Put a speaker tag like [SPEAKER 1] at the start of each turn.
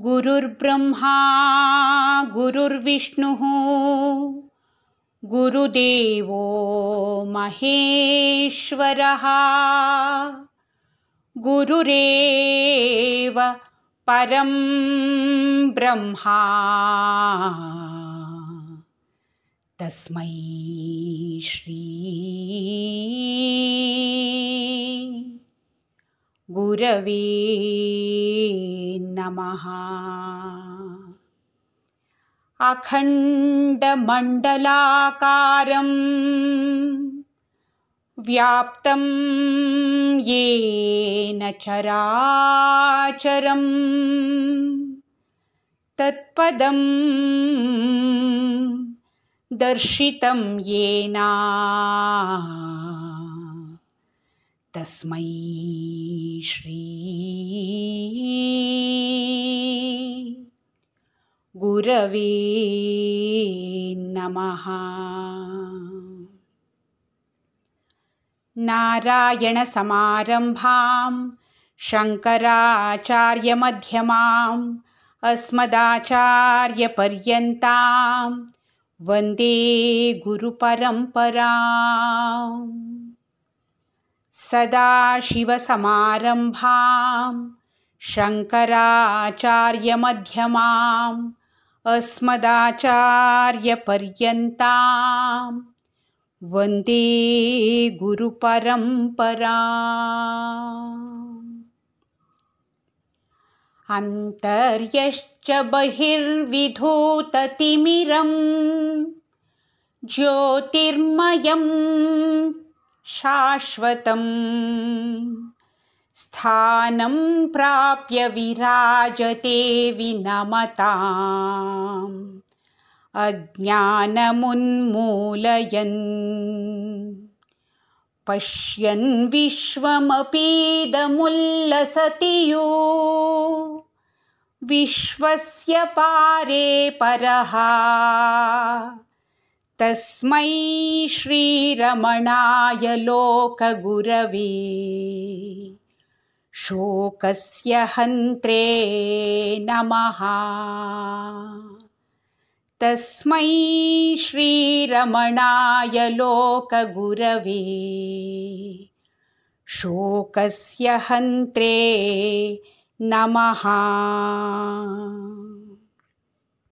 [SPEAKER 1] गुरुर्ब्रह्मा गुरुर्विष्णुः गुरुदेवो महेश्वरः गुरुरेव परं ब्रह्मा तस्मै श्री गुरवे नमः अखण्डमण्डलाकारं व्याप्तं येन चराचरं तत्पदं दर्शितं येना तस्मै श्री गुरवे नमः नारायणसमारम्भां शङ्कराचार्यमध्यमाम् अस्मदाचार्यपर्यन्तां वन्दे गुरुपरम्परा सदाशिवसमारम्भां शङ्कराचार्यमध्यमाम् अस्मदाचार्यपर्यन्तां वन्दे गुरुपरम्परा अन्तर्यश्च बहिर्विधूततिमिरं ज्योतिर्मयम् शाश्वतम् स्थानं प्राप्य विराजते विनमताम् अज्ञानमुन्मूलयन् पश्यन् विश्वमपीदमुल्लसति यो विश्वस्य पारे परः तस्मै श्रीरमणाय लोकगुरवे शोकस्य हन्त्रे नमः तस्मै श्रीरमणाय लोकगुरवे शोकस्य हन्त्रे नमः